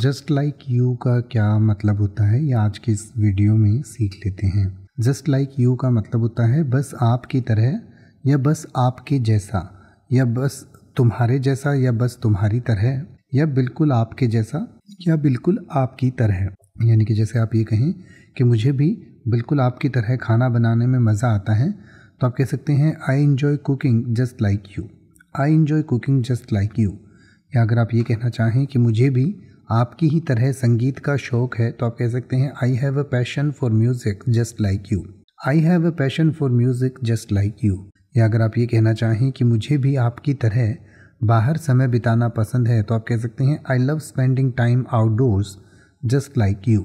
just like you का क्या मतलब होता है ये आज की इस वीडियो में सीख लेते हैं जस्ट लाइक यू का मतलब होता है बस आपकी तरह या बस आपके जैसा या बस तुम्हारे जैसा या बस तुम्हारी तरह या बिल्कुल आपके जैसा या बिल्कुल आपकी तरह यानी कि जैसे आप ये कहें कि मुझे भी बिल्कुल आपकी तरह खाना बनाने में मज़ा आता है तो आप कह सकते हैं I enjoy cooking just like you I enjoy cooking just like you या अगर आप ये कहना चाहें कि मुझे भी आपकी ही तरह संगीत का शौक है तो आप कह सकते हैं I have a passion for music just like you I have a passion for music just like you या अगर आप ये कहना चाहें कि मुझे भी आपकी तरह बाहर समय बिताना पसंद है तो आप कह सकते हैं I love spending time outdoors just like you